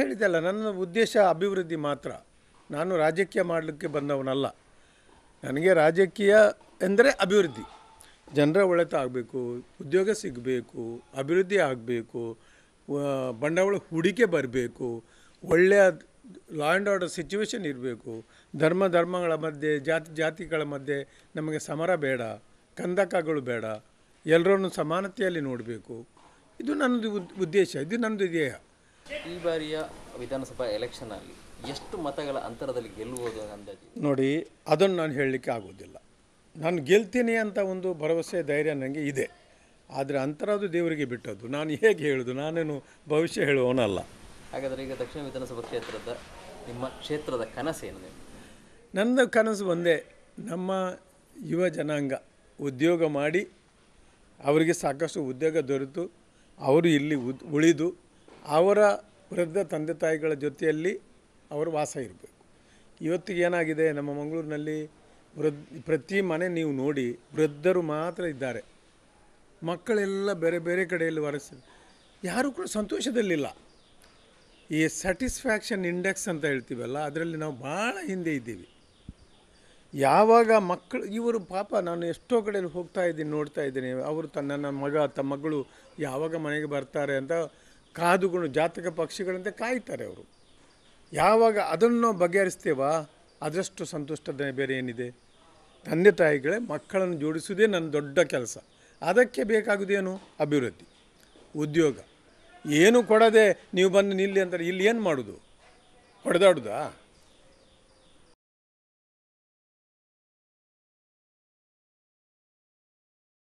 ಹೇಳಿದೆಲ್ಲ ನನ್ನ ಉದ್ದೇಶ ಅಭಿವೃದ್ಧಿ ಮಾತ್ರ ನಾನು ರಾಜಕೀಯ ಮಾಡಲಿಕ್ಕೆ ಬಂದವನಲ್ಲ ನನಗೆ ರಾಜಕೀಯ ಎಂದರೆ ಅಭಿವೃದ್ಧಿ ಜನರ ಒಳಿತ ಆಗಬೇಕು ಉದ್ಯೋಗ ಸಿಗಬೇಕು ಅಭಿವೃದ್ಧಿ ಆಗಬೇಕು ಬಂಡವಾಳ ಹೂಡಿಕೆ ಬರಬೇಕು ಒಳ್ಳೆಯ ಲಾ ಆ್ಯಂಡ್ ಆರ್ಡರ್ ಸಿಚುವೇಶನ್ ಇರಬೇಕು ಧರ್ಮ ಧರ್ಮಗಳ ಮಧ್ಯೆ ಜಾತಿ ಜಾತಿಗಳ ಮಧ್ಯೆ ನಮಗೆ ಸಮರ ಬೇಡ ಕಂದಕಗಳು ಬೇಡ ಎಲ್ಲರನ್ನು ಸಮಾನತೆಯಲ್ಲಿ ನೋಡಬೇಕು ಇದು ನನ್ನದು ಉದ್ದೇಶ ಇದು ನನ್ನದು ಧ್ಯೇಯ ಈ ಬಾರಿಯ ವಿಧಾನಸಭಾ ಎಲೆಕ್ಷನಲ್ಲಿ ಎಷ್ಟು ಮತಗಳ ಅಂತರದಲ್ಲಿ ಗೆಲ್ಲುವುದು ಅಂದಾಜು ನೋಡಿ ಅದನ್ನು ನಾನು ಹೇಳಲಿಕ್ಕೆ ಆಗೋದಿಲ್ಲ ನಾನು ಗೆಲ್ತೀನಿ ಅಂತ ಒಂದು ಭರವಸೆ ಧೈರ್ಯ ನನಗೆ ಇದೆ ಆದರೆ ಅಂತರ ಅದು ದೇವರಿಗೆ ಬಿಟ್ಟದ್ದು ನಾನು ಹೇಗೆ ಹೇಳೋದು ನಾನೇನು ಭವಿಷ್ಯ ಹೇಳುವವನಲ್ಲ ಹಾಗಾದರೆ ಈಗ ದಕ್ಷಿಣ ವಿಧಾನಸಭಾ ಕ್ಷೇತ್ರದ ನಿಮ್ಮ ಕ್ಷೇತ್ರದ ಕನಸೇನು ನನ್ನ ಕನಸು ಒಂದೇ ನಮ್ಮ ಯುವ ಜನಾಂಗ ಉದ್ಯೋಗ ಮಾಡಿ ಅವರಿಗೆ ಸಾಕಷ್ಟು ಉದ್ಯೋಗ ದೊರೆತು ಅವರು ಇಲ್ಲಿ ಉಳಿದು ಅವರ ವೃದ್ಧ ತಂದೆ ತಾಯಿಗಳ ಜೊತೆಯಲ್ಲಿ ಅವರು ವಾಸ ಇರಬೇಕು ಇವತ್ತಿಗೆ ಏನಾಗಿದೆ ನಮ್ಮ ಮಂಗಳೂರಿನಲ್ಲಿ ವೃದ್ಧ ಪ್ರತಿ ಮನೆ ನೀವು ನೋಡಿ ವೃದ್ಧರು ಮಾತ್ರ ಇದ್ದಾರೆ ಮಕ್ಕಳೆಲ್ಲ ಬೇರೆ ಬೇರೆ ಕಡೆಯಲ್ಲಿ ವರೆಸ ಯಾರೂ ಕೂಡ ಸಂತೋಷದಲ್ಲಿಲ್ಲ ಈ ಸ್ಯಾಟಿಸ್ಫ್ಯಾಕ್ಷನ್ ಇಂಡೆಕ್ಸ್ ಅಂತ ಹೇಳ್ತೀವಲ್ಲ ಅದರಲ್ಲಿ ನಾವು ಭಾಳ ಹಿಂದೆ ಇದ್ದೀವಿ ಯಾವಾಗ ಮಕ್ಕಳು ಇವರು ಪಾಪ ನಾನು ಎಷ್ಟೋ ಕಡೆಯಲ್ಲಿ ಹೋಗ್ತಾ ಇದ್ದೀನಿ ನೋಡ್ತಾ ಇದ್ದೀನಿ ಅವರು ತನ್ನ ನನ್ನ ಮಗ ತಮ್ಮ ಮಗಳು ಯಾವಾಗ ಮನೆಗೆ ಬರ್ತಾರೆ ಅಂತ ಕಾದುಗಳು ಜಾತಕ ಪಕ್ಷಿಗಳಂತೆ ಕಾಯ್ತಾರೆ ಅವರು ಯಾವಾಗ ಅದನ್ನು ನಾವು ಬಗೆಹರಿಸ್ತೇವ ಅದರಷ್ಟು ಬೇರೆ ಏನಿದೆ ತಂದೆ ತಾಯಿಗಳೇ ಮಕ್ಕಳನ್ನು ಜೋಡಿಸುವುದೇ ನನ್ನ ದೊಡ್ಡ ಕೆಲಸ ಅದಕ್ಕೆ ಬೇಕಾಗುವುದೇನು ಅಭಿವೃದ್ಧಿ ಉದ್ಯೋಗ ಏನು ಕೊಡದೆ ನೀವು ಬಂದು ನಿಲ್ಲಿ ಅಂತಾರೆ ಇಲ್ಲಿ ಏನು ಮಾಡೋದು ಹೊಡೆದಾಡುದಾ